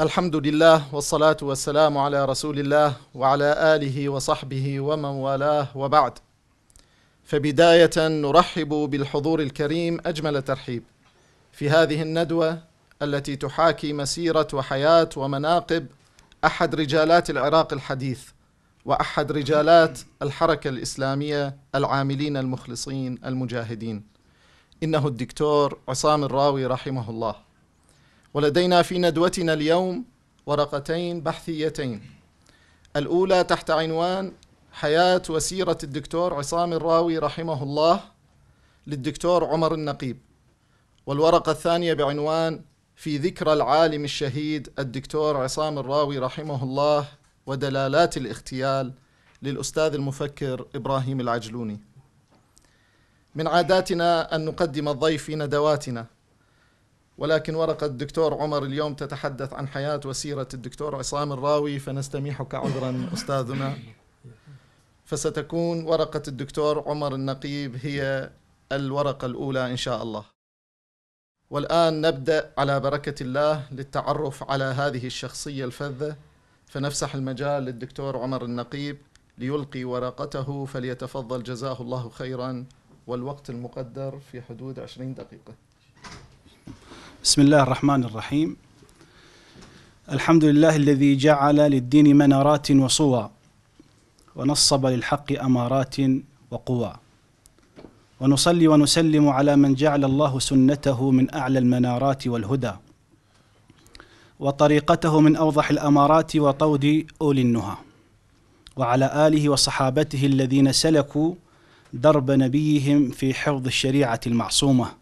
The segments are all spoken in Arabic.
الحمد لله والصلاة والسلام على رسول الله وعلى آله وصحبه ومن والاه وبعد فبداية نرحب بالحضور الكريم أجمل ترحيب في هذه الندوة التي تحاكي مسيرة وحياة ومناقب أحد رجالات العراق الحديث وأحد رجالات الحركة الإسلامية العاملين المخلصين المجاهدين إنه الدكتور عصام الراوي رحمه الله ولدينا في ندوتنا اليوم ورقتين بحثيتين الأولى تحت عنوان حياة وسيرة الدكتور عصام الراوي رحمه الله للدكتور عمر النقيب والورقة الثانية بعنوان في ذكرى العالم الشهيد الدكتور عصام الراوي رحمه الله ودلالات الاغتيال للأستاذ المفكر إبراهيم العجلوني من عاداتنا أن نقدم الضيف في ندواتنا ولكن ورقة الدكتور عمر اليوم تتحدث عن حياة وسيرة الدكتور عصام الراوي فنستميحك عذرا أستاذنا فستكون ورقة الدكتور عمر النقيب هي الورقة الأولى إن شاء الله والآن نبدأ على بركة الله للتعرف على هذه الشخصية الفذة فنفسح المجال للدكتور عمر النقيب ليلقي ورقته فليتفضل جزاه الله خيرا والوقت المقدر في حدود 20 دقيقة بسم الله الرحمن الرحيم الحمد لله الذي جعل للدين منارات وصوى ونصب للحق امارات وقوى ونصلي ونسلم على من جعل الله سنته من اعلى المنارات والهدى وطريقته من اوضح الامارات وطود اولي النهى وعلى اله وصحابته الذين سلكوا درب نبيهم في حفظ الشريعه المعصومه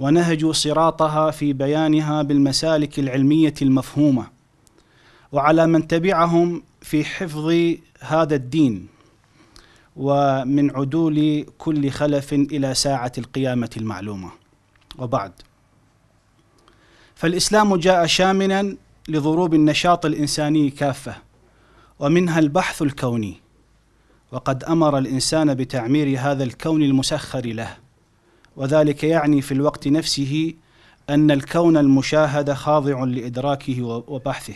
ونهجوا صراطها في بيانها بالمسالك العلميه المفهومه وعلى من تبعهم في حفظ هذا الدين ومن عدول كل خلف الى ساعه القيامه المعلومه وبعد فالاسلام جاء شاملا لضروب النشاط الانساني كافه ومنها البحث الكوني وقد امر الانسان بتعمير هذا الكون المسخر له وذلك يعني في الوقت نفسه أن الكون المشاهد خاضع لإدراكه وبحثه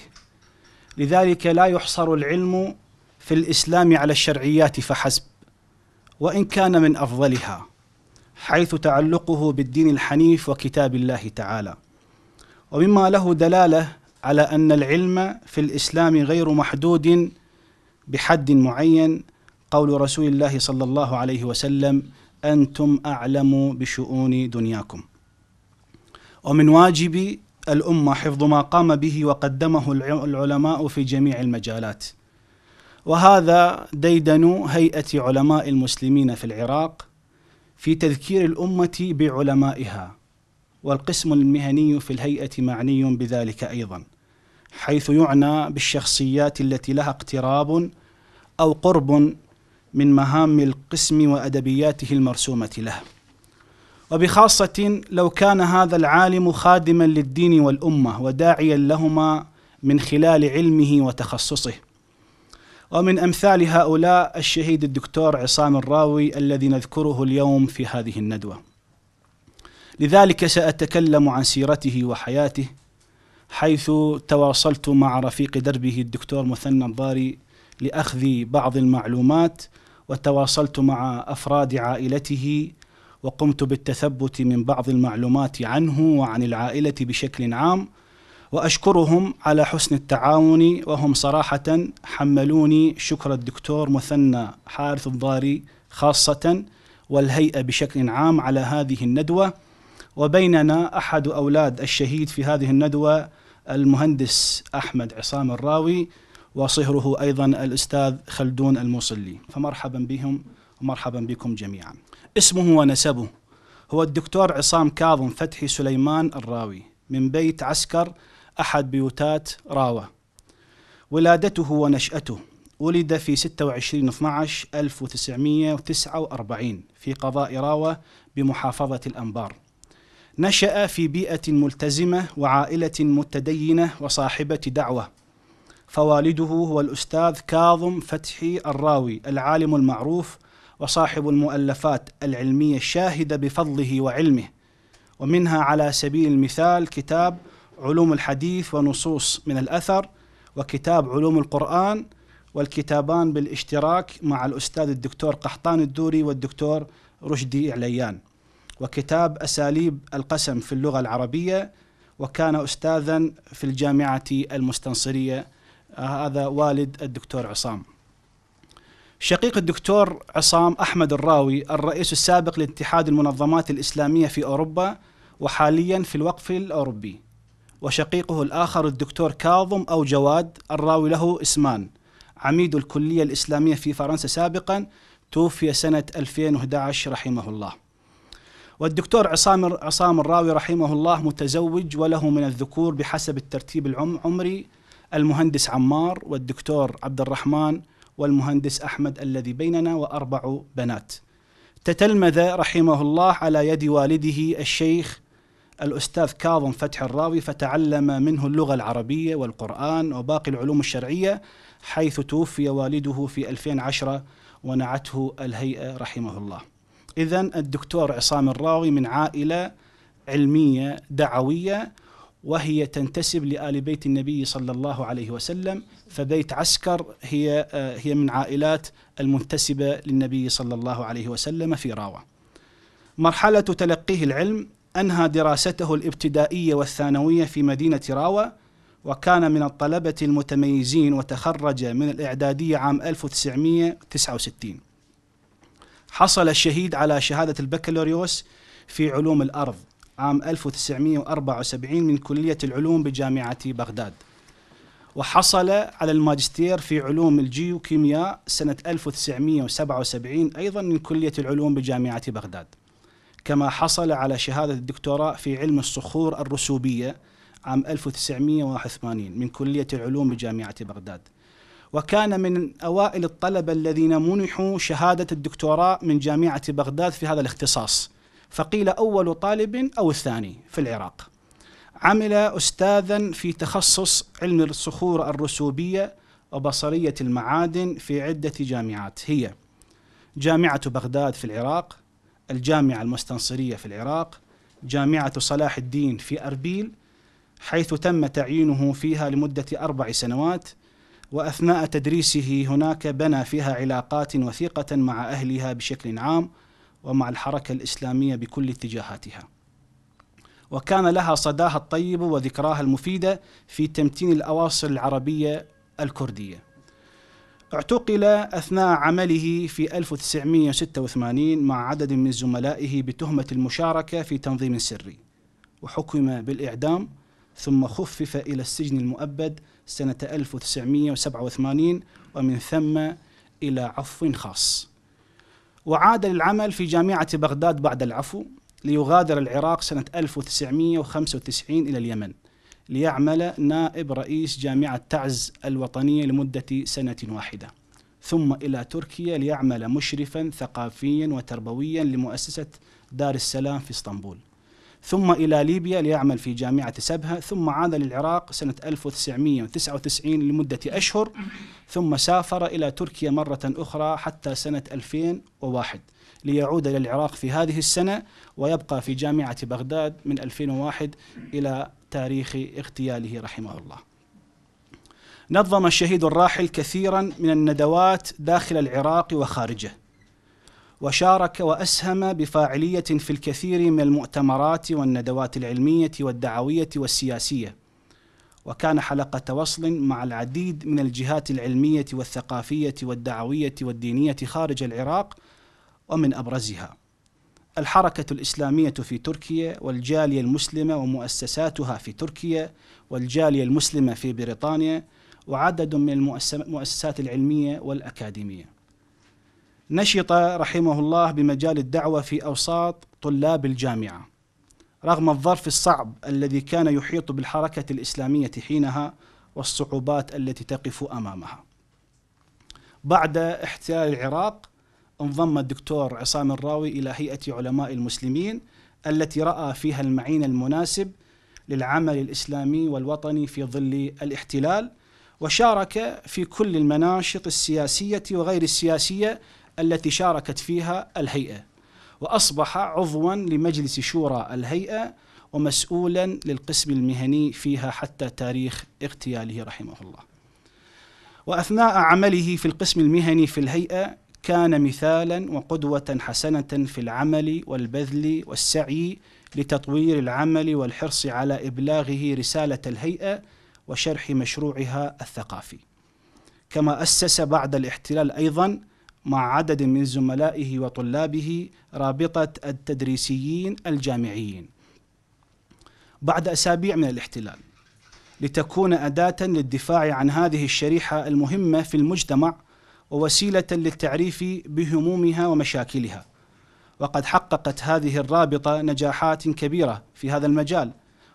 لذلك لا يحصر العلم في الإسلام على الشرعيات فحسب وإن كان من أفضلها حيث تعلقه بالدين الحنيف وكتاب الله تعالى ومما له دلاله على ان العلم في الاسلام غير محدود بحد معين قول رسول الله صلى الله عليه وسلم أنتم أعلم بشؤون دنياكم ومن واجب الأمة حفظ ما قام به وقدمه العلماء في جميع المجالات وهذا ديدن هيئة علماء المسلمين في العراق في تذكير الأمة بعلمائها والقسم المهني في الهيئة معني بذلك أيضا حيث يعنى بالشخصيات التي لها اقتراب أو قرب من مهام القسم وأدبياته المرسومة له وبخاصة لو كان هذا العالم خادما للدين والأمة وداعيا لهما من خلال علمه وتخصصه ومن أمثال هؤلاء الشهيد الدكتور عصام الراوي الذي نذكره اليوم في هذه الندوة لذلك سأتكلم عن سيرته وحياته حيث تواصلت مع رفيق دربه الدكتور مثنى الضاري لاخذ بعض المعلومات وتواصلت مع افراد عائلته وقمت بالتثبت من بعض المعلومات عنه وعن العائله بشكل عام واشكرهم على حسن التعاون وهم صراحه حملوني شكر الدكتور مثنى حارث الضاري خاصه والهيئه بشكل عام على هذه الندوه وبيننا احد اولاد الشهيد في هذه الندوه المهندس احمد عصام الراوي وصهره أيضا الأستاذ خلدون الموصلي فمرحبا بهم ومرحبا بكم جميعا اسمه ونسبه هو الدكتور عصام كاظم فتحي سليمان الراوي من بيت عسكر أحد بيوتات راوة ولادته ونشأته ولد في 26 12 1949 في قضاء راوة بمحافظة الأنبار نشأ في بيئة ملتزمة وعائلة متدينة وصاحبة دعوة فوالده هو الأستاذ كاظم فتحي الراوي العالم المعروف وصاحب المؤلفات العلمية الشاهدة بفضله وعلمه ومنها على سبيل المثال كتاب علوم الحديث ونصوص من الأثر وكتاب علوم القرآن والكتابان بالاشتراك مع الأستاذ الدكتور قحطان الدوري والدكتور رشدي عليان وكتاب أساليب القسم في اللغة العربية وكان أستاذا في الجامعة المستنصرية آه، هذا والد الدكتور عصام شقيق الدكتور عصام أحمد الراوي الرئيس السابق لاتحاد المنظمات الإسلامية في أوروبا وحاليا في الوقف الأوروبي وشقيقه الآخر الدكتور كاظم أو جواد الراوي له اسمان عميد الكلية الإسلامية في فرنسا سابقا توفي سنة 2011 رحمه الله والدكتور عصام عصام الراوي رحمه الله متزوج وله من الذكور بحسب الترتيب العمري المهندس عمار والدكتور عبد الرحمن والمهندس أحمد الذي بيننا وأربع بنات تتلمذ رحمه الله على يد والده الشيخ الأستاذ كاظم فتح الراوي فتعلم منه اللغة العربية والقرآن وباقي العلوم الشرعية حيث توفي والده في 2010 ونعته الهيئة رحمه الله إذا الدكتور عصام الراوي من عائلة علمية دعوية وهي تنتسب لآل بيت النبي صلى الله عليه وسلم فبيت عسكر هي آه، هي من عائلات المنتسبة للنبي صلى الله عليه وسلم في راوة مرحلة تلقيه العلم أنهى دراسته الابتدائية والثانوية في مدينة راوة وكان من الطلبة المتميزين وتخرج من الإعدادية عام 1969 حصل الشهيد على شهادة البكالوريوس في علوم الأرض عام 1974 من كلية العلوم بجامعة بغداد وحصل على الماجستير في علوم الجيوكيمياء سنة 1977 أيضا من كلية العلوم بجامعة بغداد كما حصل على شهادة الدكتوراه في علم الصخور الرسوبية عام 1981 من كلية العلوم بجامعة بغداد وكان من أوائل الطلبة الذين منحوا شهادة الدكتوراه من جامعة بغداد في هذا الاختصاص فقيل أول طالب أو الثاني في العراق عمل أستاذا في تخصص علم الصخور الرسوبية وبصرية المعادن في عدة جامعات هي جامعة بغداد في العراق الجامعة المستنصرية في العراق جامعة صلاح الدين في أربيل حيث تم تعيينه فيها لمدة أربع سنوات وأثناء تدريسه هناك بنى فيها علاقات وثيقة مع أهلها بشكل عام ومع الحركة الإسلامية بكل اتجاهاتها وكان لها صداها الطيب وذكراها المفيدة في تمتين الأواصر العربية الكردية اعتقل أثناء عمله في 1986 مع عدد من زملائه بتهمة المشاركة في تنظيم سري وحكم بالإعدام ثم خفف إلى السجن المؤبد سنة 1987 ومن ثم إلى عفو خاص وعاد للعمل في جامعة بغداد بعد العفو ليغادر العراق سنة 1995 إلى اليمن ليعمل نائب رئيس جامعة تعز الوطنية لمدة سنة واحدة ثم إلى تركيا ليعمل مشرفا ثقافيا وتربويا لمؤسسة دار السلام في اسطنبول ثم إلى ليبيا ليعمل في جامعة سبها ثم عاد للعراق سنة 1999 لمدة أشهر ثم سافر إلى تركيا مرة أخرى حتى سنة 2001 ليعود إلى العراق في هذه السنة ويبقى في جامعة بغداد من 2001 إلى تاريخ اغتياله رحمه الله نظم الشهيد الراحل كثيرا من الندوات داخل العراق وخارجه وشارك واسهم بفاعليه في الكثير من المؤتمرات والندوات العلميه والدعويه والسياسيه وكان حلقه وصل مع العديد من الجهات العلميه والثقافيه والدعويه والدينيه خارج العراق ومن ابرزها الحركة الإسلامية في تركيا والجالية المسلمة ومؤسساتها في تركيا والجالية المسلمة في بريطانيا وعدد من المؤسسات العلمية والأكاديمية نشط رحمه الله بمجال الدعوة في أوساط طلاب الجامعة رغم الظرف الصعب الذي كان يحيط بالحركة الإسلامية حينها والصعوبات التي تقف أمامها بعد احتلال العراق انضم الدكتور عصام الراوي إلى هيئة علماء المسلمين التي رأى فيها المعين المناسب للعمل الإسلامي والوطني في ظل الاحتلال وشارك في كل المناشط السياسية وغير السياسية التي شاركت فيها الهيئة وأصبح عضوا لمجلس شورى الهيئة ومسؤولا للقسم المهني فيها حتى تاريخ اغتياله رحمه الله وأثناء عمله في القسم المهني في الهيئة كان مثالا وقدوة حسنة في العمل والبذل والسعي لتطوير العمل والحرص على إبلاغه رسالة الهيئة وشرح مشروعها الثقافي كما أسس بعد الاحتلال أيضا مع عدد من زملائه وطلابه رابطة التدريسيين الجامعيين بعد أسابيع من الاحتلال لتكون أداة للدفاع عن هذه الشريحة المهمة في المجتمع ووسيلة للتعريف بهمومها ومشاكلها وقد حققت هذه الرابطة نجاحات كبيرة في هذا المجال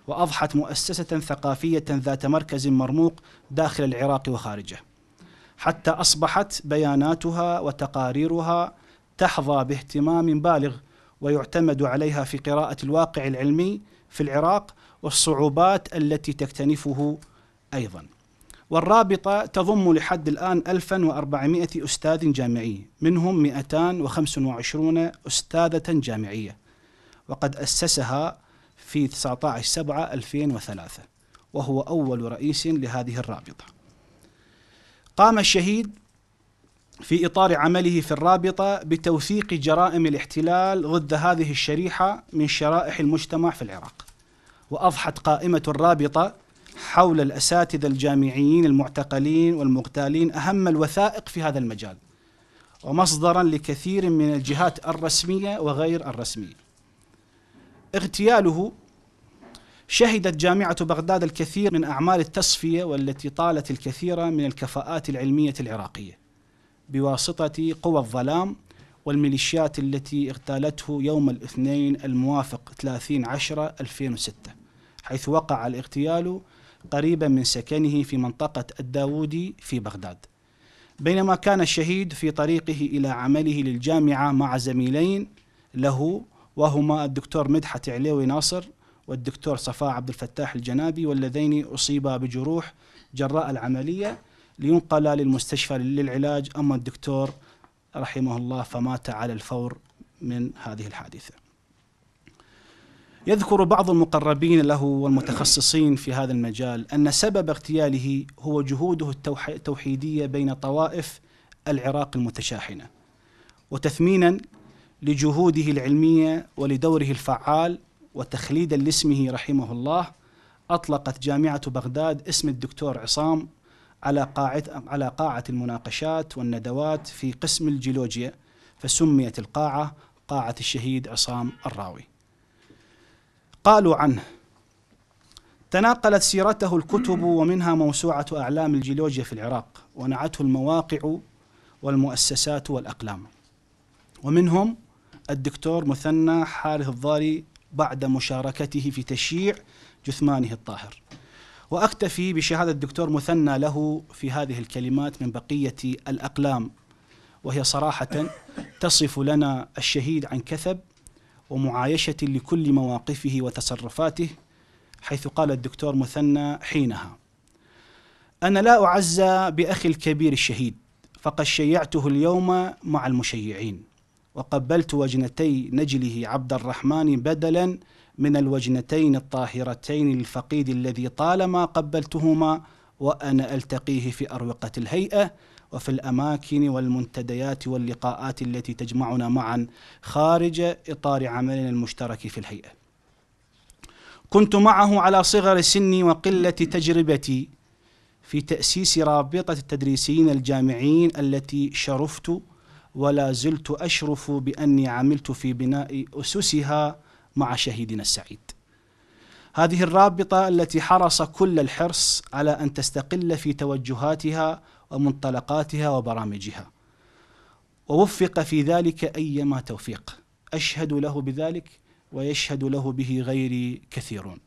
وأضحت مؤسسة ثقافية ذات مركز مرموق داخل العراق وخارجه حتى أصبحت بياناتها وتقاريرها تحظى باهتمام بالغ ويعتمد عليها في قراءة الواقع العلمي في العراق والصعوبات التي تكتنفه أيضا والرابطة تضم لحد الآن 1400 أستاذ جامعي منهم 225 أستاذة جامعية وقد أسسها في 19 7 2003 وهو أول رئيس لهذه الرابطة قام الشهيد في إطار عمله في الرابطة بتوثيق جرائم الاحتلال ضد هذه الشريحة من شرائح المجتمع في العراق وأضحت قائمة الرابطة حول الأساتذة الجامعيين المعتقلين والمغتالين أهم الوثائق في هذا المجال ومصدرا لكثير من الجهات الرسمية وغير الرسمية اغتياله شهدت جامعة بغداد الكثير من أعمال التصفية والتي طالت الكثير من الكفاءات العلمية العراقية بواسطة قوى الظلام والميليشيات التي اغتالته يوم الاثنين الموافق 30 10 2006 حيث وقع الاغتيال قريبا من سكنه في منطقة الداودي في بغداد بينما كان الشهيد في طريقه إلى عمله للجامعة مع زميلين له وهما الدكتور مدحت عليوي ناصر والدكتور صفاء عبد الفتاح الجنابي واللذين أصيبا بجروح جراء العملية لينقلا للمستشفى للعلاج أما الدكتور رحمه الله فمات على الفور من هذه الحادثة يذكر بعض المقربين له والمتخصصين في هذا المجال أن سبب اغتياله هو جهوده التوحيدية بين طوائف العراق المتشاحنة وتثمينا لجهوده العلمية ولدوره الفعال وتخليدا لاسمه رحمه الله أطلقت جامعة بغداد اسم الدكتور عصام على قاعة على قاعة المناقشات والندوات في قسم الجيولوجيا فسميت القاعة قاعة الشهيد عصام الراوي. قالوا عنه تناقلت سيرته الكتب ومنها موسوعة أعلام الجيولوجيا في العراق ونعته المواقع والمؤسسات والأقلام ومنهم الدكتور مثنى حارث الضاري بعد مشاركته في تشييع جثمانه الطاهر واكتفي بشهاده الدكتور مثنى له في هذه الكلمات من بقيه الاقلام وهي صراحه تصف لنا الشهيد عن كثب ومعايشه لكل مواقفه وتصرفاته حيث قال الدكتور مثنى حينها انا لا اعزى باخي الكبير الشهيد فقد شيعته اليوم مع المشيعين وقبلت وجنتي نجله عبد الرحمن بدلا من الوجنتين الطاهرتين للفقيد الذي طالما قبلتهما وأنا ألتقيه في أروقة الهيئة وفي الأماكن والمنتديات واللقاءات التي تجمعنا معا خارج إطار عملنا المشترك في الهيئة كنت معه على صغر سني وقلة تجربتي في تأسيس رابطة التدريسيين الجامعيين التي شرفت ولا زلت أشرف بأني عملت في بناء أسسها مع شهيدنا السعيد هذه الرابطة التي حرص كل الحرص على أن تستقل في توجهاتها ومنطلقاتها وبرامجها ووفق في ذلك أيما توفيق أشهد له بذلك ويشهد له به غيري كثيرون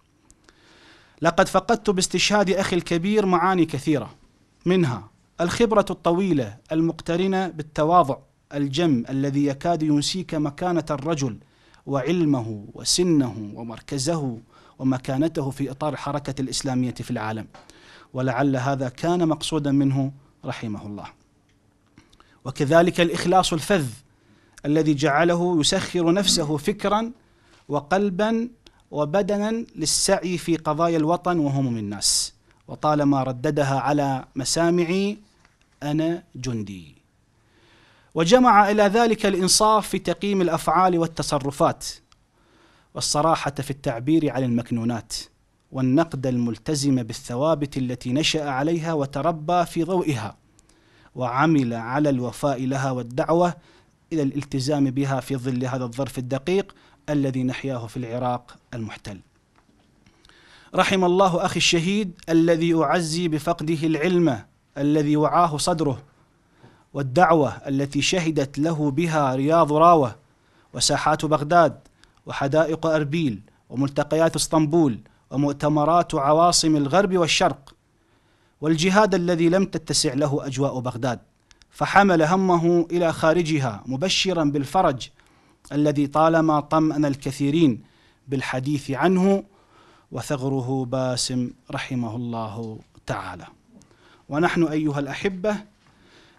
لقد فقدت باستشهاد أخي الكبير معاني كثيرة منها الخبرة الطويلة المقترنة بالتواضع الجم الذي يكاد ينسيك مكانة الرجل وعلمه وسنه ومركزه ومكانته في إطار الحركة الإسلامية في العالم ولعل هذا كان مقصودا منه رحمه الله وكذلك الإخلاص الفذ الذي جعله يسخر نفسه فكرا وقلبا وبدنا للسعي في قضايا الوطن وهموم الناس وطالما رددها على مسامعي أنا جندي وجمع إلى ذلك الإنصاف في تقييم الأفعال والتصرفات والصراحة في التعبير عن المكنونات والنقد الملتزم بالثوابت التي نشأ عليها وتربى في ضوئها وعمل على الوفاء لها والدعوة إلى الالتزام بها في ظل هذا الظرف الدقيق الذي نحياه في العراق المحتل رحم الله أخي الشهيد الذي أعزي بفقده العلم الذي وعاه صدره والدعوة التي شهدت له بها رياض راوة وساحات بغداد وحدائق أربيل وملتقيات اسطنبول ومؤتمرات عواصم الغرب والشرق والجهاد الذي لم تتسع له أجواء بغداد فحمل همه إلى خارجها مبشرا بالفرج الذي طالما طمأن الكثيرين بالحديث عنه وثغره باسم رحمه الله تعالى ونحن أيها الأحبة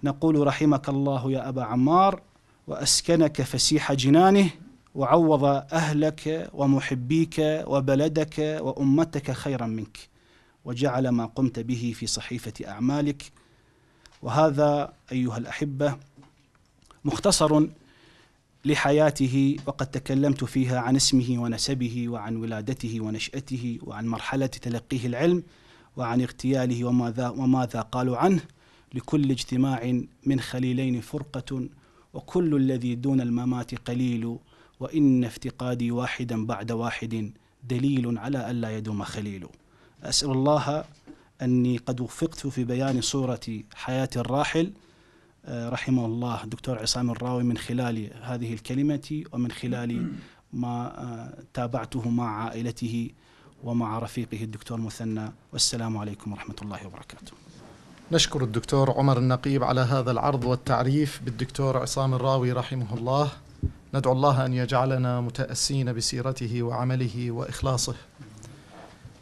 نقول رحمك الله يا أبا عمار وأسكنك فسيح جنانه وعوض أهلك ومحبيك وبلدك وأمتك خيرا منك وجعل ما قمت به في صحيفة أعمالك وهذا أيها الأحبة مختصر لحياته وقد تكلمت فيها عن اسمه ونسبه وعن ولادته ونشأته وعن مرحلة تلقيه العلم وعن اغتياله وماذا, وماذا قالوا عنه لكل اجتماع من خليلين فرقة وكل الذي دون الممات قليل وإن افتقادي واحدا بعد واحد دليل على ألا يدوم خليل أسأل الله أني قد وفقت في بيان صورة حياة الراحل آه، رحمه الله دكتور عصام الراوي من خلال هذه الكلمة ومن خلال ما آه، تابعته مع عائلته ومع رفيقه الدكتور مثنى والسلام عليكم ورحمة الله وبركاته نشكر الدكتور عمر النقيب على هذا العرض والتعريف بالدكتور عصام الراوي رحمه الله ندعو الله أن يجعلنا متأسين بسيرته وعمله وإخلاصه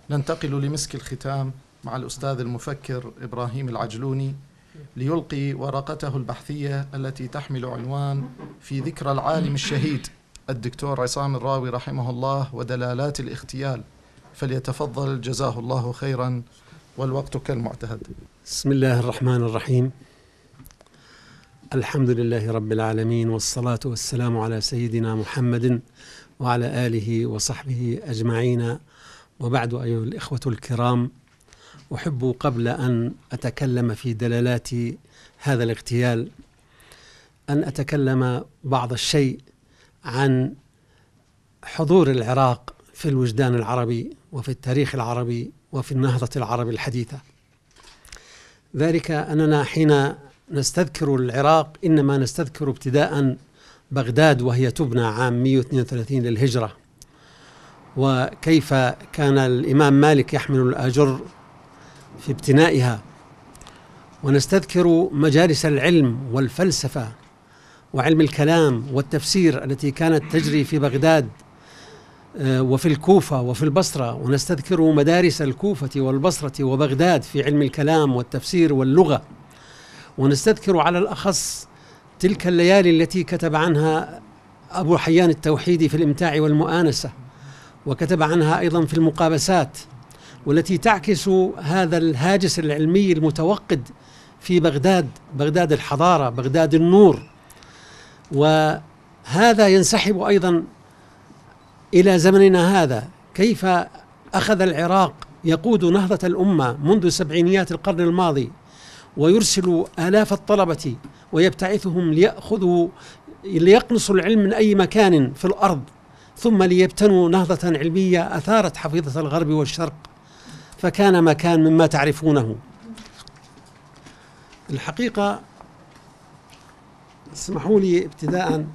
ننتقل لمسك الختام مع الأستاذ المفكر إبراهيم العجلوني ليلقي ورقته البحثية التي تحمل عنوان في ذكرى العالم الشهيد الدكتور عصام الراوي رحمه الله ودلالات الاغتيال فليتفضل جزاه الله خيرا والوقت كالمعتهد بسم الله الرحمن الرحيم الحمد لله رب العالمين والصلاة والسلام على سيدنا محمد وعلى آله وصحبه أجمعين وبعد أيها الإخوة الكرام أحب قبل أن أتكلم في دلالات هذا الاغتيال أن أتكلم بعض الشيء عن حضور العراق في الوجدان العربي وفي التاريخ العربي وفي النهضة العربي الحديثة ذلك أننا حين نستذكر العراق إنما نستذكر ابتداء بغداد وهي تبنى عام 132 للهجرة وكيف كان الإمام مالك يحمل الأجر في ابتنائها ونستذكر مجالس العلم والفلسفة وعلم الكلام والتفسير التي كانت تجري في بغداد آه، وفي الكوفة وفي البصرة ونستذكر مدارس الكوفة والبصرة وبغداد في علم الكلام والتفسير واللغة ونستذكر على الأخص تلك الليالي التي كتب عنها أبو حيان التوحيدي في الإمتاع والمؤانسة وكتب عنها أيضا في المقابسات والتي تعكس هذا الهاجس العلمي المتوقد في بغداد بغداد الحضارة بغداد النور وهذا ينسحب أيضا إلى زمننا هذا كيف أخذ العراق يقود نهضة الأمة منذ سبعينيات القرن الماضي ويرسل آلاف الطلبة ويبتعثهم ليأخذوا ليقنصوا العلم من أي مكان في الأرض ثم ليبتنوا نهضة علمية أثارت حفيظة الغرب والشرق فكان مكان مما تعرفونه الحقيقة اسمحوا لي ابتداءً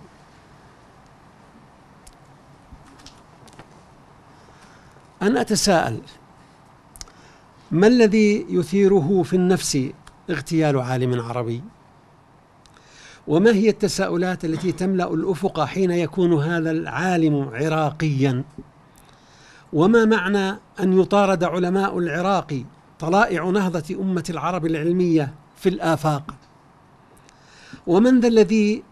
أن أتساءل ما الذي يثيره في النفس اغتيال عالم عربي وما هي التساؤلات التي تملا الافق حين يكون هذا العالم عراقيا وما معنى ان يطارد علماء العراق طلائع نهضه امه العرب العلميه في الافاق ومن ذا الذي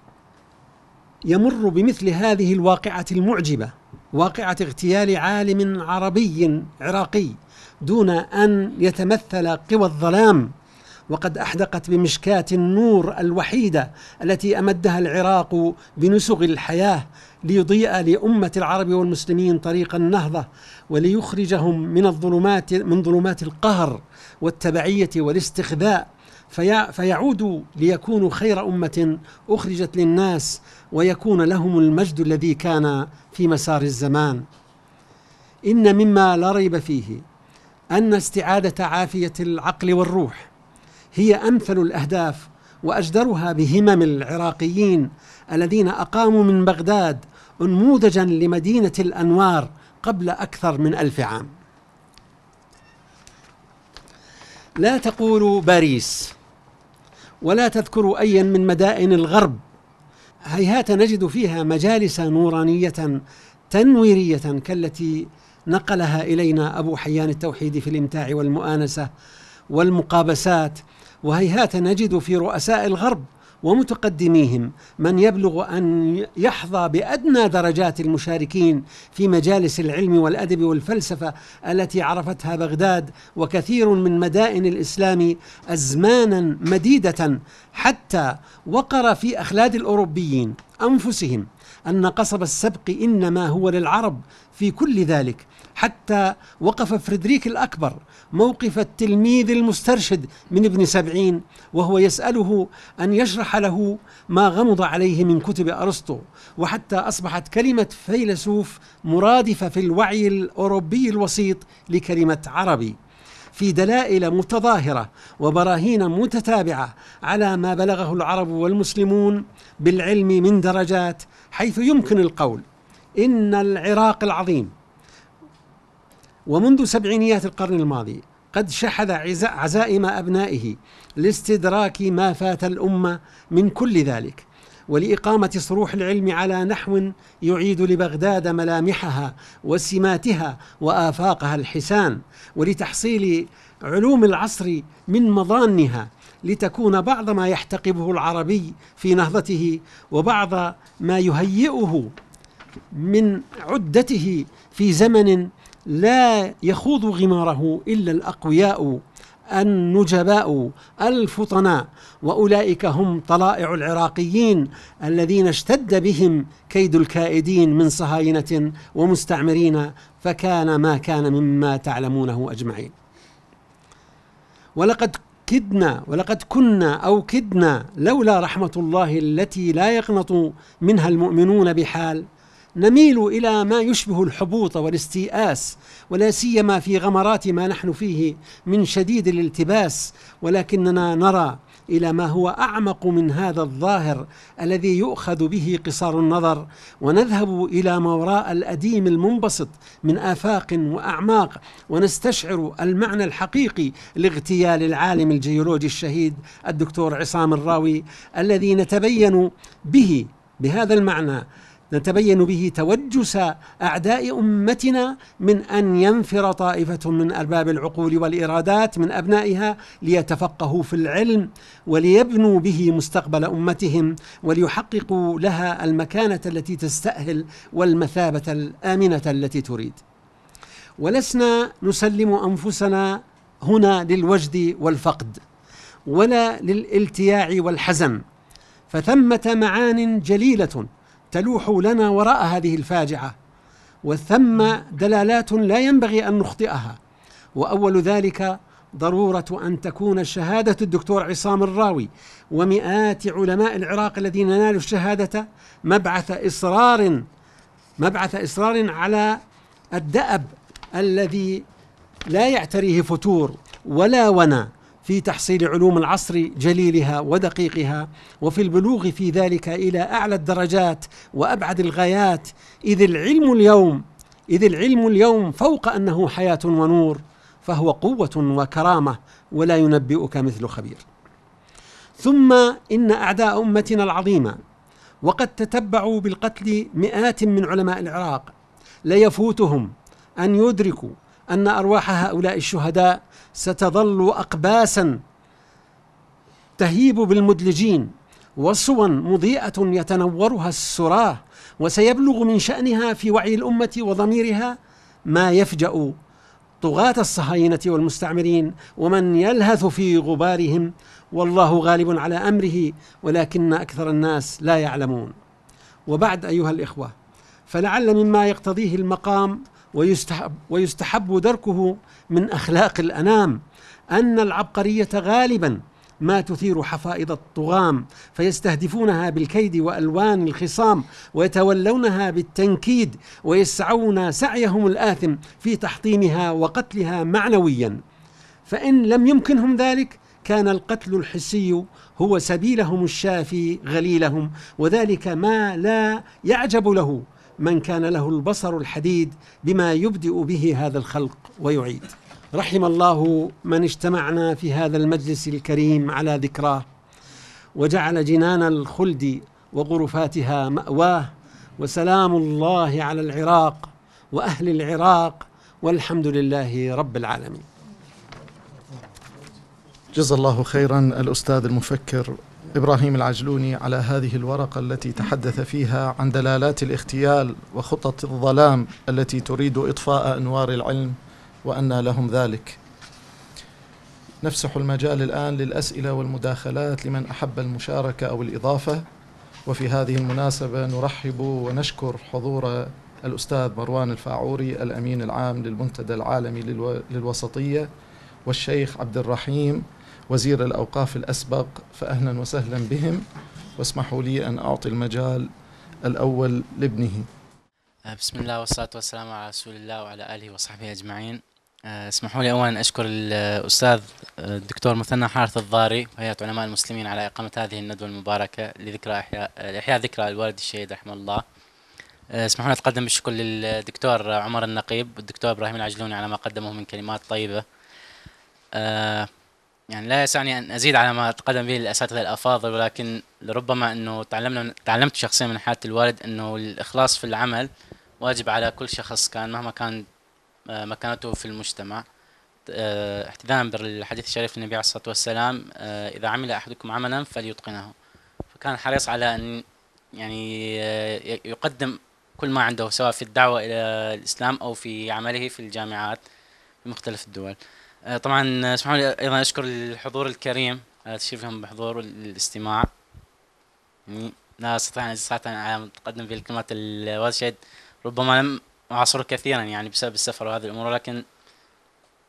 يمر بمثل هذه الواقعه المعجبه واقعة اغتيال عالم عربي عراقي دون أن يتمثل قوى الظلام وقد أحدقت بمشكاة النور الوحيدة التي أمدها العراق بنسغ الحياة ليضيء لأمة العرب والمسلمين طريق النهضة وليخرجهم من الظلمات من ظلمات القهر والتبعية والاستخذاء فيعودوا ليكونوا خير أمة أخرجت للناس ويكون لهم المجد الذي كان في مسار الزمان إن مما لا ريب فيه أن استعادة عافية العقل والروح هي أمثل الأهداف وأجدرها بهمم العراقيين الذين أقاموا من بغداد أنموذجا لمدينة الأنوار قبل أكثر من ألف عام لا تقولوا باريس ولا تذكروا أيا من مدائن الغرب هيهات نجد فيها مجالس نورانية تنويرية كالتي نقلها إلينا أبو حيان التوحيد في الإمتاع والمؤانسة والمقابسات وهيهات نجد في رؤساء الغرب ومتقدميهم من يبلغ ان يحظى بادنى درجات المشاركين في مجالس العلم والادب والفلسفه التي عرفتها بغداد وكثير من مدائن الاسلام ازمانا مديده حتى وقر في اخلاد الاوروبيين انفسهم ان قصب السبق انما هو للعرب في كل ذلك حتى وقف فريدريك الأكبر موقف التلميذ المسترشد من ابن سبعين وهو يسأله أن يشرح له ما غمض عليه من كتب أرسطو وحتى أصبحت كلمة فيلسوف مرادفة في الوعي الأوروبي الوسيط لكلمة عربي في دلائل متظاهره وبراهين متتابعه على ما بلغه العرب والمسلمون بالعلم من درجات حيث يمكن القول ان العراق العظيم ومنذ سبعينيات القرن الماضي قد شحذ عزائم أبنائه لاستدراك ما فات الأمة من كل ذلك ولإقامة صروح العلم على نحو يعيد لبغداد ملامحها وسماتها وآفاقها الحسان ولتحصيل علوم العصر من مظانها لتكون بعض ما يحتقبه العربي في نهضته وبعض ما يهيئه من عدته في زمن لا يخوض غماره إلا الأقوياء النجباء الفطناء واولئك هم طلائع العراقيين الذين اشتد بهم كيد الكائدين من صهاينه ومستعمرين فكان ما كان مما تعلمونه اجمعين. ولقد كدنا ولقد كنا او كدنا لولا رحمه الله التي لا يقنط منها المؤمنون بحال نميل إلى ما يشبه الحبوط والاستيئاس ولا سيما في غمرات ما نحن فيه من شديد الالتباس ولكننا نرى إلى ما هو أعمق من هذا الظاهر الذي يؤخذ به قصار النظر ونذهب إلى ما وراء الأديم المنبسط من آفاق وأعماق ونستشعر المعنى الحقيقي لاغتيال العالم الجيولوجي الشهيد الدكتور عصام الراوي الذي نتبين به بهذا المعنى نتبين به توجس أعداء أمتنا من أن ينفر طائفة من أرباب العقول والإرادات من أبنائها ليتفقهوا في العلم وليبنوا به مستقبل أمتهم وليحققوا لها المكانة التي تستأهل والمثابة الآمنة التي تريد ولسنا نسلم أنفسنا هنا للوجد والفقد ولا للالتياع والحزم فثمة معان جليلة تلوح لنا وراء هذه الفاجعه وثم دلالات لا ينبغي ان نخطئها واول ذلك ضروره ان تكون شهاده الدكتور عصام الراوي ومئات علماء العراق الذين نالوا الشهاده مبعث اصرار مبعث اصرار على الدأب الذي لا يعتريه فتور ولا ونا في تحصيل علوم العصر جليلها ودقيقها وفي البلوغ في ذلك الى اعلى الدرجات وابعد الغايات اذ العلم اليوم اذ العلم اليوم فوق انه حياه ونور فهو قوه وكرامه ولا ينبئك مثل خبير ثم ان اعداء امتنا العظيمه وقد تتبعوا بالقتل مئات من علماء العراق ليفوتهم ان يدركوا أن أرواح هؤلاء الشهداء ستظل أقباسا تهيب بالمدلجين وصوا مضيئة يتنورها السراه وسيبلغ من شأنها في وعي الأمة وضميرها ما يفجأ طغاة الصهاينة والمستعمرين ومن يلهث في غبارهم والله غالب على أمره ولكن أكثر الناس لا يعلمون وبعد أيها الإخوة فلعل مما يقتضيه المقام ويستحب, ويستحب دركه من أخلاق الأنام أن العبقرية غالبا ما تثير حفائض الطغام فيستهدفونها بالكيد والوان الخصام ويتولونها بالتنكيد ويسعون سعيهم الاثم في تحطيمها وقتلها معنويا فان لم يمكنهم ذلك كان القتل الحسي هو سبيلهم الشافي غليلهم وذلك ما لا يعجب له من كان له البصر الحديد بما يبدئ به هذا الخلق ويعيد رحم الله من اجتمعنا في هذا المجلس الكريم على ذكراه وجعل جنان الخلد وغرفاتها مأواه وسلام الله على العراق وأهل العراق والحمد لله رب العالمين جزا الله خيرا الأستاذ المفكر إبراهيم العجلوني على هذه الورقة التي تحدث فيها عن دلالات الاغتيال وخطط الظلام التي تريد إطفاء أنوار العلم وأن لهم ذلك نفسح المجال الآن للأسئلة والمداخلات لمن أحب المشاركة أو الإضافة وفي هذه المناسبة نرحب ونشكر حضور الأستاذ مروان الفاعوري الأمين العام للمنتدى العالمي للوسطية والشيخ عبد الرحيم وزير الأوقاف الأسبق فأهلا وسهلا بهم واسمحوا لي أن أعطي المجال الأول لابنه بسم الله والصلاة والسلام على رسول الله وعلى آله وصحبه أجمعين آه، اسمحوا لي اولا اشكر الاستاذ آه، الدكتور مثنى حارث الضاري وهيئه علماء المسلمين على اقامه هذه الندوه المباركه لذكرى احياء احياء ذكرى الوالد الشهيد رحمه الله. آه، اسمحوا لي اتقدم بالشكر للدكتور عمر النقيب والدكتور ابراهيم العجلوني على ما قدمه من كلمات طيبه. يعني لا يسعني ان ازيد على ما تقدم به الاساتذه الافاضل ولكن لربما انه تعلمنا تعلمت شخصيا من حياه الوالد انه الاخلاص في العمل واجب على كل شخص كان مهما كان آه، مكانته في المجتمع آه، احتداما بالحديث الشريف النبي عليه الصلاه والسلام آه، اذا عمل احدكم عملا فليتقنه فكان حريص على ان يعني يقدم كل ما عنده سواء في الدعوه الى الاسلام او في عمله في الجامعات في مختلف الدول. آه، طبعا آه، اسمحوا لي ايضا اشكر الحضور الكريم آه، تشريفهم بحضور الاستماع يعني لا استطيع ان صراحه ان اتقدم في الكلمات الواشد ربما لم اعاصره كثيرا يعني بسبب السفر وهذه الامور لكن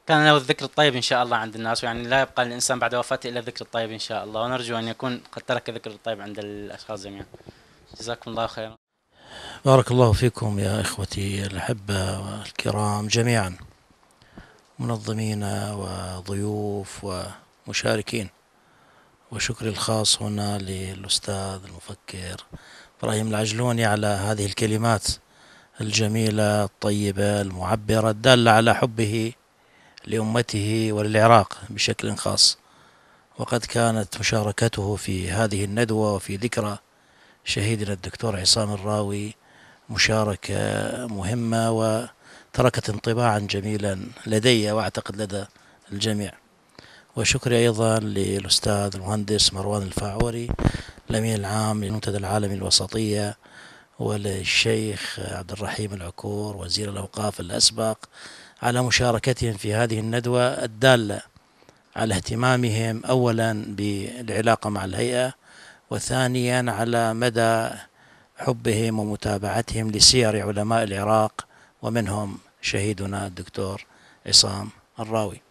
كان له الذكر الطيب ان شاء الله عند الناس ويعني لا يبقى الانسان بعد وفاته الا الذكر الطيب ان شاء الله ونرجو ان يكون قد ترك الذكر الطيب عند الاشخاص جميعا جزاكم الله خيرا بارك الله فيكم يا اخوتي الاحبه والكرام جميعا منظمين وضيوف ومشاركين وشكري الخاص هنا للأستاذ المفكر إبراهيم العجلوني على هذه الكلمات الجميلة الطيبة المعبرة الدالة على حبه لأمته وللعراق بشكل خاص وقد كانت مشاركته في هذه الندوة وفي ذكرى شهيدنا الدكتور عصام الراوي مشاركة مهمة و تركت انطباعا جميلا لدي واعتقد لدى الجميع وشكري ايضا للاستاذ المهندس مروان الفاعوري الامين العام للمنتدى العالمي الوسطيه وللشيخ عبد الرحيم العكور وزير الاوقاف الاسبق على مشاركتهم في هذه الندوه الداله على اهتمامهم اولا بالعلاقه مع الهيئه وثانيا على مدى حبهم ومتابعتهم لسير علماء العراق ومنهم شهيدنا الدكتور عصام الراوي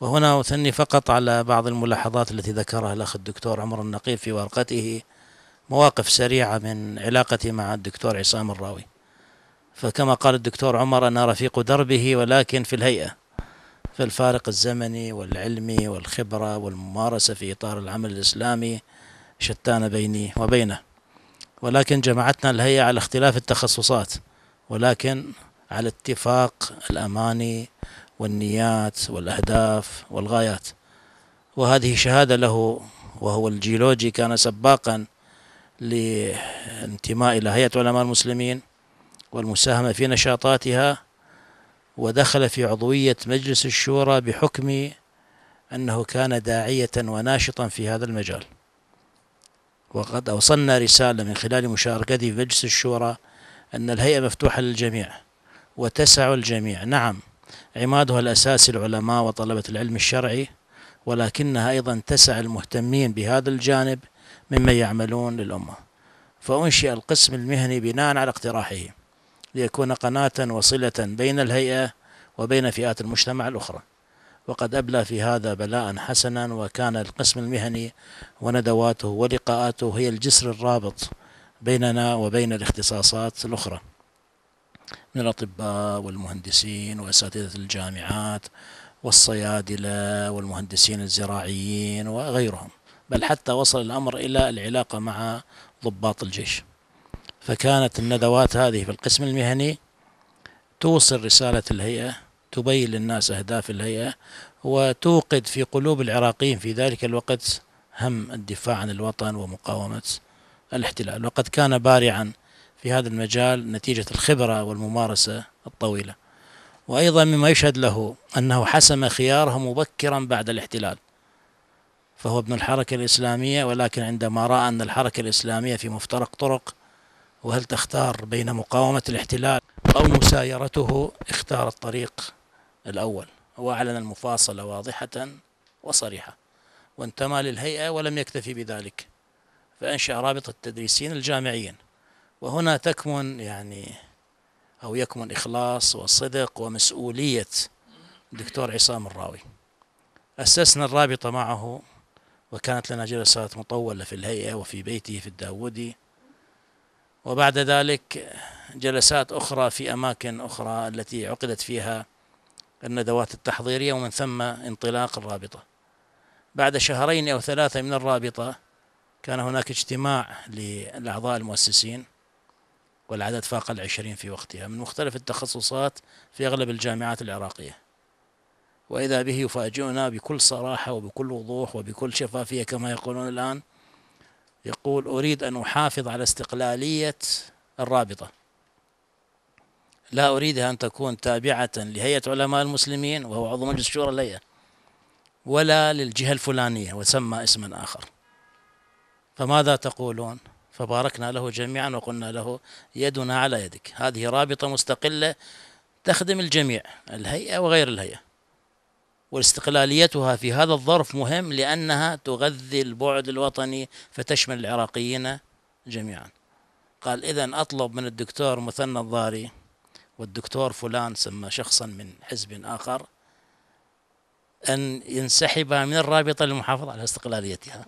وهنا أثني فقط على بعض الملاحظات التي ذكرها الأخ الدكتور عمر النقيب في ورقته مواقف سريعة من علاقتي مع الدكتور عصام الراوي فكما قال الدكتور عمر أنا رفيق دربه ولكن في الهيئة فالفارق الزمني والعلمي والخبرة والممارسة في إطار العمل الإسلامي شتان بيني وبينه ولكن جمعتنا الهيئة على اختلاف التخصصات ولكن على اتفاق الأماني والنيات والأهداف والغايات وهذه شهادة له وهو الجيولوجي كان سباقا لانتماء إلى هيئة علماء المسلمين والمساهمة في نشاطاتها ودخل في عضوية مجلس الشورى بحكم أنه كان داعية وناشطا في هذا المجال وقد أوصلنا رسالة من خلال مشاركته في مجلس الشورى أن الهيئة مفتوحة للجميع وتسع الجميع نعم عمادها الأساسي العلماء وطلبة العلم الشرعي ولكنها أيضا تسع المهتمين بهذا الجانب ممن يعملون للأمة فأنشئ القسم المهني بناء على اقتراحه ليكون قناة وصلة بين الهيئة وبين فئات المجتمع الأخرى وقد أبلى في هذا بلاء حسنا وكان القسم المهني وندواته ولقاءاته هي الجسر الرابط بيننا وبين الاختصاصات الأخرى من الأطباء والمهندسين وأساتذة الجامعات والصيادلة والمهندسين الزراعيين وغيرهم بل حتى وصل الأمر إلى العلاقة مع ضباط الجيش فكانت الندوات هذه في القسم المهني توصل رسالة الهيئة تبين للناس أهداف الهيئة وتوقد في قلوب العراقيين في ذلك الوقت هم الدفاع عن الوطن ومقاومة الاحتلال وقد كان بارعا في هذا المجال نتيجة الخبرة والممارسة الطويلة وأيضا مما يشهد له أنه حسم خياره مبكرا بعد الاحتلال فهو ابن الحركة الإسلامية ولكن عندما رأى أن الحركة الإسلامية في مفترق طرق وهل تختار بين مقاومة الاحتلال أو مسايرته اختار الطريق الأول وأعلن المفاصلة واضحة وصريحة وانتمى للهيئة ولم يكتفي بذلك فأنشأ رابطة التدريسين الجامعيين وهنا تكمن يعني أو يكمن إخلاص وصدق ومسؤولية الدكتور عصام الراوي أسسنا الرابطة معه وكانت لنا جلسات مطولة في الهيئة وفي بيته في الداودي وبعد ذلك جلسات أخرى في أماكن أخرى التي عقدت فيها الندوات التحضيرية ومن ثم انطلاق الرابطة بعد شهرين أو ثلاثة من الرابطة كان هناك اجتماع للأعضاء المؤسسين والعدد فاق العشرين في وقتها من مختلف التخصصات في أغلب الجامعات العراقية وإذا به يفاجئنا بكل صراحة وبكل وضوح وبكل شفافية كما يقولون الآن يقول أريد أن أحافظ على استقلالية الرابطة لا أريدها أن تكون تابعة لهيئة علماء المسلمين وهو عضو مجلس شورى الهيئة ولا للجهة الفلانية وسمى اسما آخر فماذا تقولون فباركنا له جميعا وقلنا له يدنا على يدك هذه رابطة مستقلة تخدم الجميع الهيئة وغير الهيئة واستقلاليتها في هذا الظرف مهم لأنها تغذي البعد الوطني فتشمل العراقيين جميعا قال إذا أطلب من الدكتور مثنى الضاري والدكتور فلان سمى شخصا من حزب آخر أن ينسحب من الرابطة للمحافظة على استقلاليتها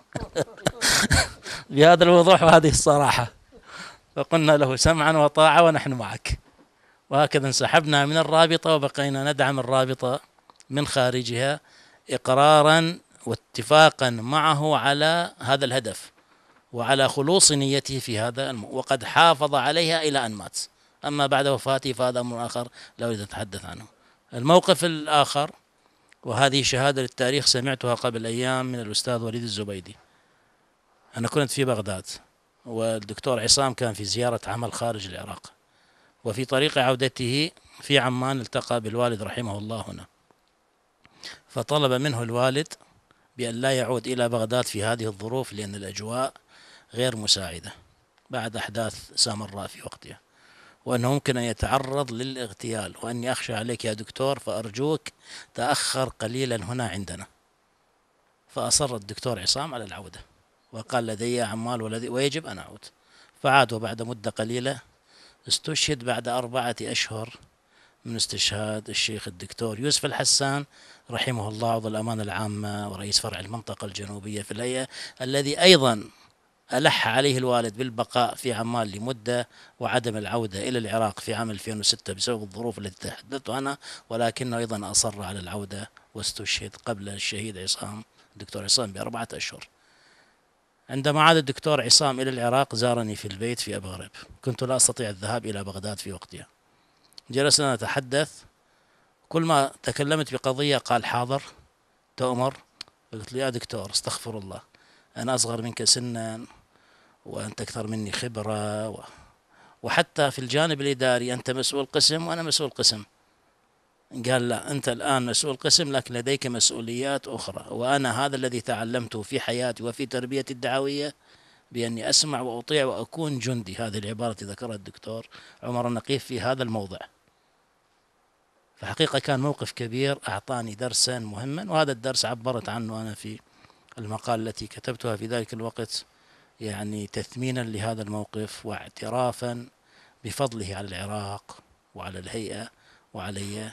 بهذا الوضوح وهذه الصراحة فقلنا له سمعا وطاعة ونحن معك وهكذا انسحبنا من الرابطة وبقينا ندعم الرابطة من خارجها إقرارا واتفاقا معه على هذا الهدف وعلى خلوص نيته في هذا الم... وقد حافظ عليها إلى أن مات أما بعد وفاته فهذا أمر آخر لا أريد أن أتحدث عنه الموقف الآخر وهذه شهادة للتاريخ سمعتها قبل أيام من الأستاذ وليد الزبيدي أنا كنت في بغداد والدكتور عصام كان في زيارة عمل خارج العراق وفي طريق عودته في عمان التقى بالوالد رحمه الله هنا فطلب منه الوالد بأن لا يعود إلى بغداد في هذه الظروف لأن الأجواء غير مساعدة بعد أحداث سامراء في وقتها وأنه ممكن أن يتعرض للاغتيال وأني أخشى عليك يا دكتور فأرجوك تأخر قليلا هنا عندنا فأصر الدكتور عصام على العودة وقال لدي عمال ولدي ويجب أن أعود فعاد وبعد مدة قليلة استشهد بعد أربعة أشهر من استشهاد الشيخ الدكتور يوسف الحسان رحمه الله عضو الأمانة العامة ورئيس فرع المنطقة الجنوبية في الهيئة الذي أيضا ألح عليه الوالد بالبقاء في عمان لمدة وعدم العودة إلى العراق في عام 2006 بسبب الظروف التي تحدثت عنها ولكنه أيضا أصر على العودة واستشهد قبل الشهيد عصام الدكتور عصام بأربعة أشهر عندما عاد الدكتور عصام إلى العراق زارني في البيت في أبغرب غريب كنت لا أستطيع الذهاب إلى بغداد في وقتها جلسنا نتحدث كل ما تكلمت بقضية قال حاضر تؤمر قلت له يا دكتور استغفر الله أنا أصغر منك سنا وانت اكثر مني خبره و... وحتى في الجانب الاداري انت مسؤول قسم وانا مسؤول قسم قال لا انت الان مسؤول قسم لكن لديك مسؤوليات اخرى وانا هذا الذي تعلمته في حياتي وفي تربيتي الدعويه باني اسمع واطيع واكون جندي هذه العباره ذكرها الدكتور عمر النقيف في هذا الموضع فحقيقه كان موقف كبير اعطاني درسا مهما وهذا الدرس عبرت عنه انا في المقال التي كتبتها في ذلك الوقت يعني تثمينا لهذا الموقف واعترافا بفضله على العراق وعلى الهيئة وعلي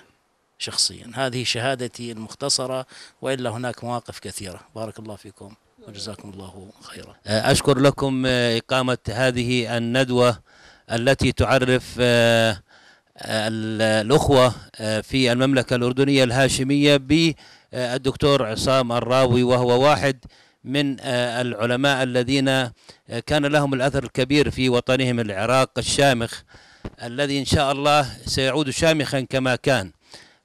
شخصيا هذه شهادتي المختصرة وإلا هناك مواقف كثيرة بارك الله فيكم وجزاكم الله خيرا أه، أشكر لكم أه، إقامة هذه الندوة التي تعرف أه، الأخوة في المملكة الأردنية الهاشمية بالدكتور عصام الراوي وهو واحد من آه، العلماء الذين آه، كان لهم الأثر الكبير في وطنهم العراق الشامخ الذي إن شاء الله سيعود شامخا كما كان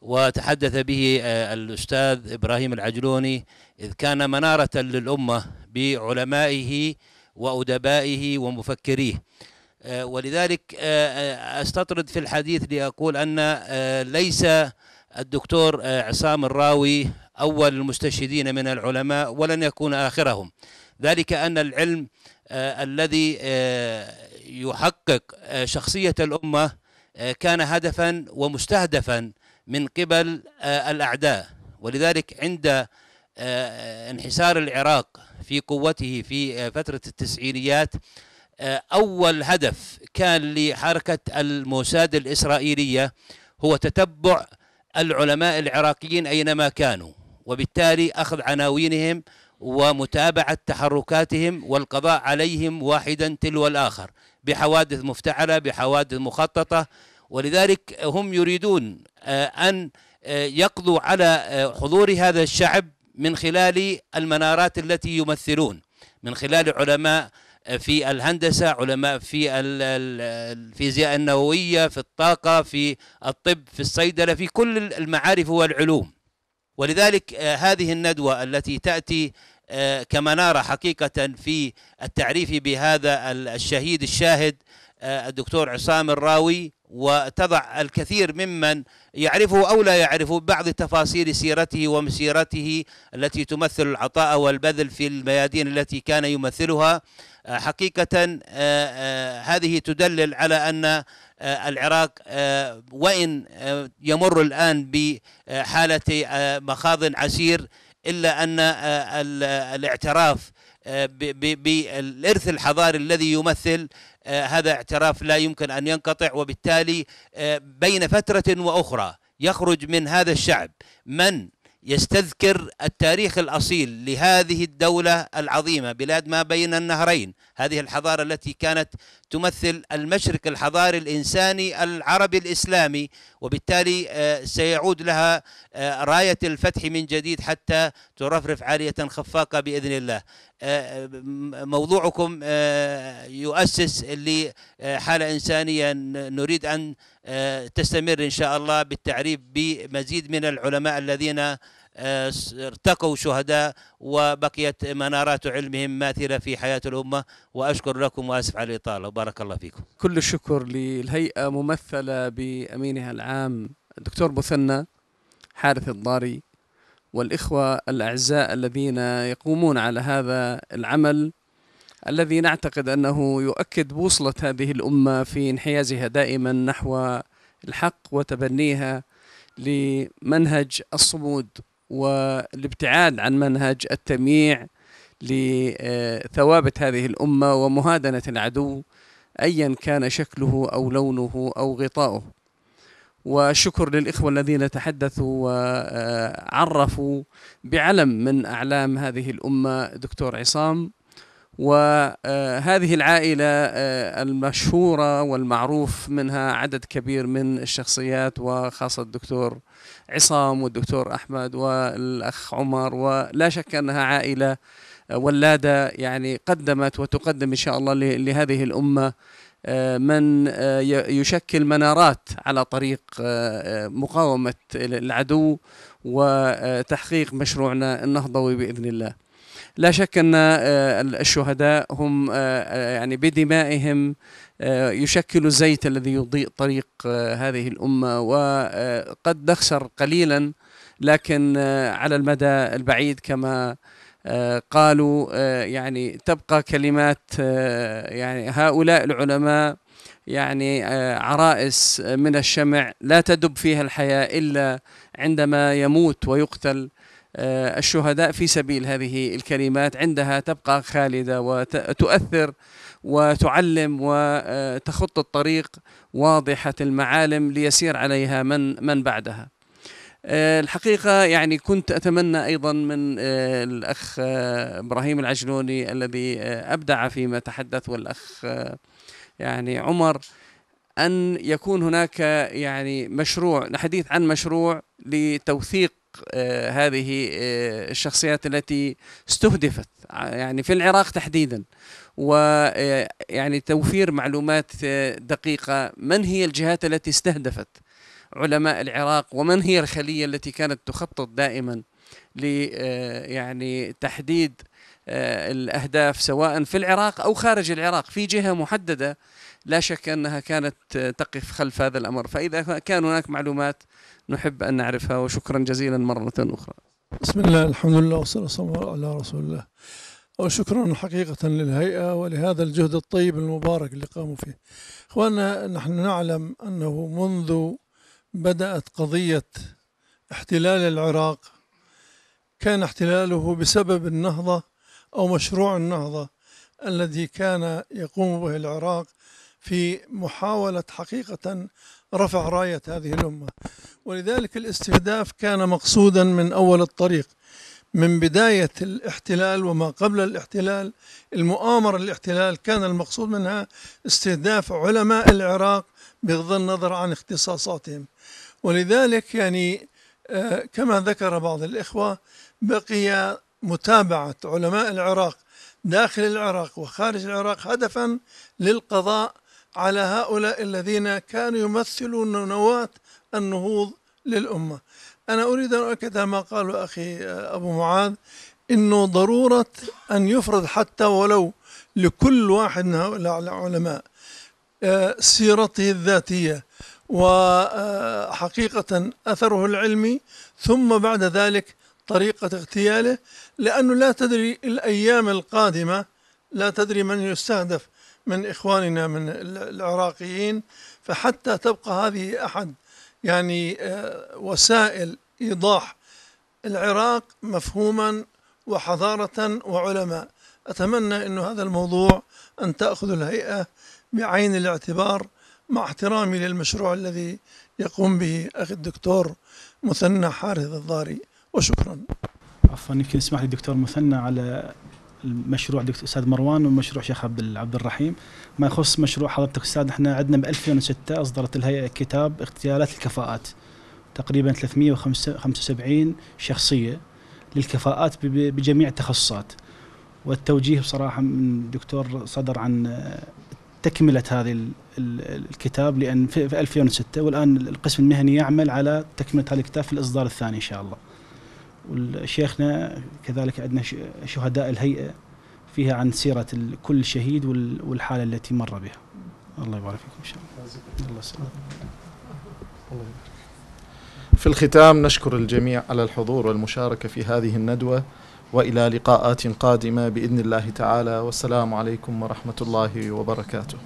وتحدث به آه، الأستاذ إبراهيم العجلوني إذ كان منارة للأمة بعلمائه وأدبائه ومفكريه ولذلك أستطرد في الحديث لأقول أن ليس الدكتور عصام الراوي أول المستشهدين من العلماء ولن يكون آخرهم ذلك أن العلم آه، الذي آه، يحقق آه، شخصية الأمة كان هدفا ومستهدفا من قبل الأعداء ولذلك عند انحسار العراق في قوته في فترة التسعينيات أول هدف كان لحركة الموساد الإسرائيلية هو تتبع العلماء العراقيين أينما كانوا وبالتالي أخذ عناوينهم ومتابعة تحركاتهم والقضاء عليهم واحدا تلو الآخر بحوادث مفتعلة بحوادث مخططة ولذلك هم يريدون آه، أن آه، يقضوا على آه، حضور هذا الشعب من خلال المنارات التي يمثلون من خلال علماء في الهندسة علماء في الفيزياء النووية في الطاقة في الطب في الصيدلة في كل المعارف والعلوم ولذلك آه، هذه الندوة التي تأتي آه، كما نرى حقيقة في التعريف بهذا الشهيد الشاهد آه، الدكتور عصام الراوي وتضع الكثير ممن يعرفه او لا يعرفه بعض تفاصيل سيرته ومسيرته التي تمثل العطاء والبذل في الميادين التي كان يمثلها آه، حقيقه آه، هذه تدلل على ان العراق وان يمر الان بحاله مخاض عسير الا ان الاعتراف بالارث الحضاري الذي يمثل آه، هذا اعتراف لا يمكن أن ينقطع وبالتالي آه، بين فترة وأخرى يخرج من هذا الشعب من يستذكر التاريخ الاصيل لهذه الدوله العظيمه بلاد ما بين النهرين، هذه الحضاره التي كانت تمثل المشرق الحضاري الانساني العربي الاسلامي، وبالتالي آه، سيعود لها رايه الفتح من جديد حتى ترفرف عاليه خفاقه باذن الله. آه، آه، موضوعكم آه، يؤسس لحالة إنسانية نريد أن تستمر إن شاء الله بالتعريف بمزيد من العلماء الذين ارتقوا شهداء وبقيت منارات علمهم ماثلة في حياة الأمة وأشكر لكم وأسف على الإطالة وبارك الله فيكم كل الشكر للهيئة ممثلة بأمينها العام الدكتور بثنة حارث الضاري والإخوة الأعزاء الذين يقومون على هذا العمل الذي نعتقد أنه يؤكد بوصلة هذه الأمة في انحيازها دائما نحو الحق وتبنيها لمنهج الصمود والابتعاد عن منهج التمييع لثوابت هذه الأمة ومهادنة العدو أيا كان شكله أو لونه أو غطاؤه وشكر للإخوة الذين تحدثوا وعرفوا بعلم من أعلام هذه الأمة دكتور عصام وهذه العائلة آه، المشهورة والمعروف منها عدد كبير من الشخصيات وخاصة الدكتور عصام والدكتور أحمد والأخ عمر ولا شك أنها عائلة ولادة يعني قدمت وتقدم إن شاء الله لهذه الأمة آه، من آه، يشكل منارات على طريق آه، مقاومة العدو وتحقيق مشروعنا النهضوي بإذن الله لا شك أن الشهداء هم يعني بدمائهم يشكلوا الزيت الذي يضيء طريق هذه الأمة وقد نخسر قليلا لكن على المدى البعيد كما قالوا آه، يعني تبقى كلمات آه، يعني هؤلاء العلماء يعني آه، عرائس من الشمع لا تدب فيها الحياة إلا عندما يموت ويقتل الشهداء في سبيل هذه الكلمات عندها تبقى خالدة وتؤثر وتعلم وتخط الطريق واضحة المعالم ليسير عليها من من بعدها آه، الحقيقة يعني كنت أتمنى أيضا من آه، الأخ آه، إبراهيم العجلوني الذي أبدع فيما تحدث والأخ يعني عمر أن يكون هناك يعني مشروع نحديث عن مشروع لتوثيق هذه الشخصيات التي استهدفت يعني في العراق تحديدا ويعني توفير معلومات دقيقة من هي الجهات التي استهدفت علماء العراق ومن هي الخلية التي كانت تخطط دائما ل آه، يعني تحديد آه، الأهداف سواء في العراق أو خارج العراق في جهة محددة لا شك أنها كانت آه، تقف خلف هذا الأمر فإذا كان هناك معلومات نحب أن نعرفها وشكرا جزيلا مرة أخرى بسم الله الحمد لله والصلاة والسلام على رسول الله وشكرا حقيقة للهيئة ولهذا الجهد الطيب المبارك اللي قاموا فيه أخواننا نحن نعلم أنه منذ بدأت قضية احتلال العراق كان احتلاله بسبب النهضة أو مشروع النهضة الذي كان يقوم به العراق في محاولة حقيقة رفع راية هذه الأمة ولذلك الاستهداف كان مقصودا من أول الطريق من بداية الاحتلال وما قبل الاحتلال المؤامرة الاحتلال كان المقصود منها استهداف علماء العراق بغض النظر عن اختصاصاتهم ولذلك يعني آه، كما ذكر بعض الإخوة بقي متابعة علماء العراق داخل العراق وخارج العراق هدفا للقضاء على هؤلاء الذين كانوا يمثلون نواة النهوض للأمة أنا أريد أن أؤكد ما قاله أخي آه، أبو معاذ أنه ضرورة أن يفرض حتى ولو لكل واحد من هؤلاء العلماء آه، سيرته الذاتية وحقيقة أثره العلمي ثم بعد ذلك طريقة اغتياله لأنه لا تدري الأيام القادمة لا تدري من يستهدف من إخواننا من العراقيين فحتى تبقى هذه أحد يعني آه، وسائل إيضاح العراق مفهوما وحضارة وعلماء أتمنى أن هذا الموضوع أن تأخذ الهيئة بعين الاعتبار مع احترامي للمشروع الذي يقوم به أخي الدكتور مثنى حارث الضاري وشكرا عفوا يمكن اسمح لي دكتور مثنى على المشروع دكتور استاذ مروان ومشروع شيخ عبد عبد الرحيم ما يخص مشروع حضرتك استاذ احنا عندنا ب 2006 اصدرت الهيئه كتاب اغتيالات الكفاءات تقريبا 375 شخصيه للكفاءات بجميع التخصصات والتوجيه بصراحه من الدكتور صدر عن تكمله هذه الكتاب لان في 2006 والان القسم المهني يعمل على تكمله هذا الكتاب في الاصدار الثاني ان شاء الله. والشيخنا كذلك عندنا شهداء الهيئه فيها عن سيره كل شهيد والحاله التي مر بها. الله يبارك فيكم ان شاء الله. الله يسلمك. في الختام نشكر الجميع على الحضور والمشاركه في هذه الندوه والى لقاءات قادمه باذن الله تعالى والسلام عليكم ورحمه الله وبركاته.